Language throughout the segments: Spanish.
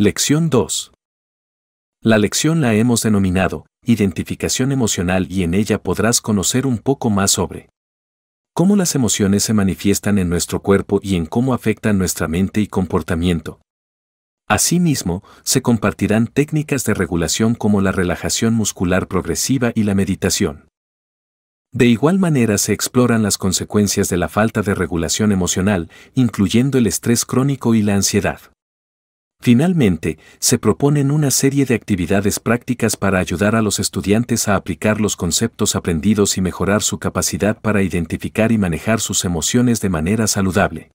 Lección 2. La lección la hemos denominado identificación emocional y en ella podrás conocer un poco más sobre cómo las emociones se manifiestan en nuestro cuerpo y en cómo afectan nuestra mente y comportamiento. Asimismo, se compartirán técnicas de regulación como la relajación muscular progresiva y la meditación. De igual manera se exploran las consecuencias de la falta de regulación emocional, incluyendo el estrés crónico y la ansiedad. Finalmente, se proponen una serie de actividades prácticas para ayudar a los estudiantes a aplicar los conceptos aprendidos y mejorar su capacidad para identificar y manejar sus emociones de manera saludable.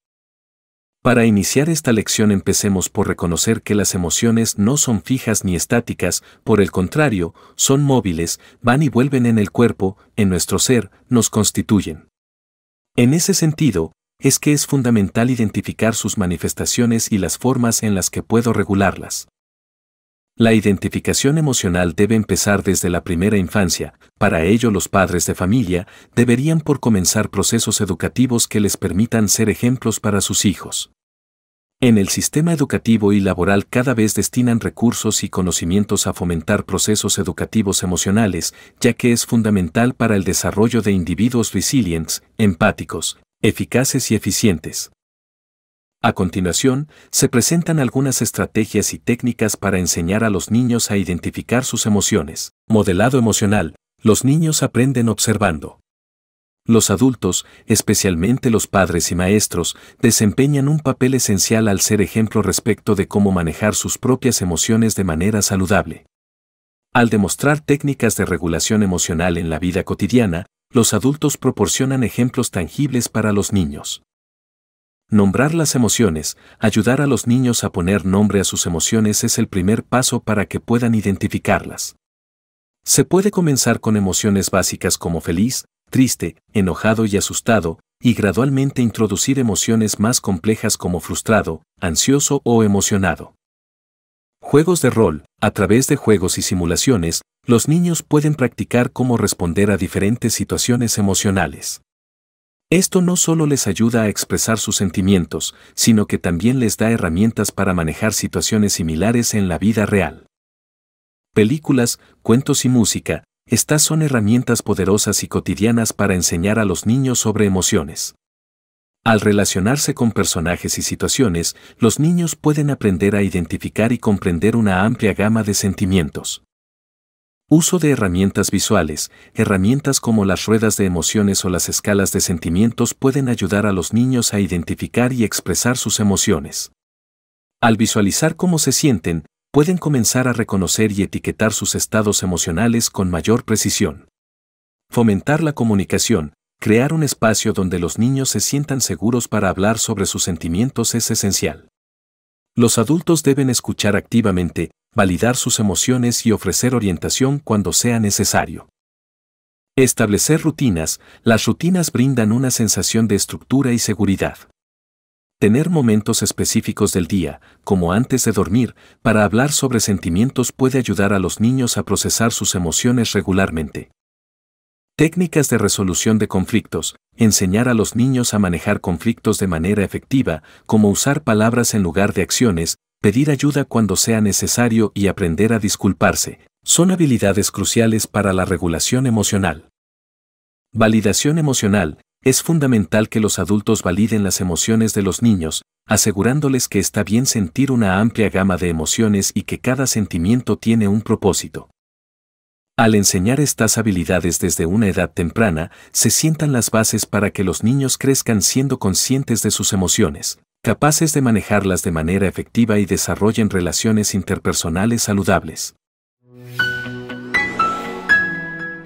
Para iniciar esta lección empecemos por reconocer que las emociones no son fijas ni estáticas, por el contrario, son móviles, van y vuelven en el cuerpo, en nuestro ser, nos constituyen. En ese sentido, es que es fundamental identificar sus manifestaciones y las formas en las que puedo regularlas. La identificación emocional debe empezar desde la primera infancia, para ello los padres de familia deberían por comenzar procesos educativos que les permitan ser ejemplos para sus hijos. En el sistema educativo y laboral cada vez destinan recursos y conocimientos a fomentar procesos educativos emocionales, ya que es fundamental para el desarrollo de individuos resilientes, empáticos, eficaces y eficientes. A continuación, se presentan algunas estrategias y técnicas para enseñar a los niños a identificar sus emociones. Modelado emocional, los niños aprenden observando. Los adultos, especialmente los padres y maestros, desempeñan un papel esencial al ser ejemplo respecto de cómo manejar sus propias emociones de manera saludable. Al demostrar técnicas de regulación emocional en la vida cotidiana, los adultos proporcionan ejemplos tangibles para los niños. Nombrar las emociones, ayudar a los niños a poner nombre a sus emociones es el primer paso para que puedan identificarlas. Se puede comenzar con emociones básicas como feliz, triste, enojado y asustado, y gradualmente introducir emociones más complejas como frustrado, ansioso o emocionado. Juegos de rol, a través de juegos y simulaciones, los niños pueden practicar cómo responder a diferentes situaciones emocionales. Esto no solo les ayuda a expresar sus sentimientos, sino que también les da herramientas para manejar situaciones similares en la vida real. Películas, cuentos y música, estas son herramientas poderosas y cotidianas para enseñar a los niños sobre emociones. Al relacionarse con personajes y situaciones, los niños pueden aprender a identificar y comprender una amplia gama de sentimientos. Uso de herramientas visuales, herramientas como las ruedas de emociones o las escalas de sentimientos pueden ayudar a los niños a identificar y expresar sus emociones. Al visualizar cómo se sienten, pueden comenzar a reconocer y etiquetar sus estados emocionales con mayor precisión. Fomentar la comunicación, crear un espacio donde los niños se sientan seguros para hablar sobre sus sentimientos es esencial. Los adultos deben escuchar activamente, validar sus emociones y ofrecer orientación cuando sea necesario. Establecer rutinas, las rutinas brindan una sensación de estructura y seguridad. Tener momentos específicos del día, como antes de dormir, para hablar sobre sentimientos puede ayudar a los niños a procesar sus emociones regularmente. Técnicas de resolución de conflictos. Enseñar a los niños a manejar conflictos de manera efectiva, como usar palabras en lugar de acciones, pedir ayuda cuando sea necesario y aprender a disculparse, son habilidades cruciales para la regulación emocional. Validación emocional. Es fundamental que los adultos validen las emociones de los niños, asegurándoles que está bien sentir una amplia gama de emociones y que cada sentimiento tiene un propósito. Al enseñar estas habilidades desde una edad temprana, se sientan las bases para que los niños crezcan siendo conscientes de sus emociones, capaces de manejarlas de manera efectiva y desarrollen relaciones interpersonales saludables.